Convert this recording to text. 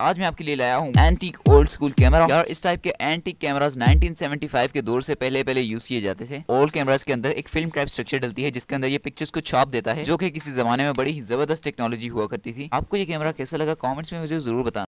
आज मैं आपके लिए लाया हूँ एंटीक ओल्ड स्कूल कैमरा और इस टाइप के एंटीक कैमराज 1975 के दौर से पहले पहले यूज किए जाते थे ओल्ड कैमराज के अंदर एक फिल्म टाइप स्ट्रक्चर डलती है जिसके अंदर ये पिक्चर्स को छाप देता है जो कि किसी जमाने में बड़ी ही जबरदस्त टेक्नोलॉजी हुआ करती थी आपको ये कैमरा कैसा लगा कॉमेंट्स में मुझे जरूर बताना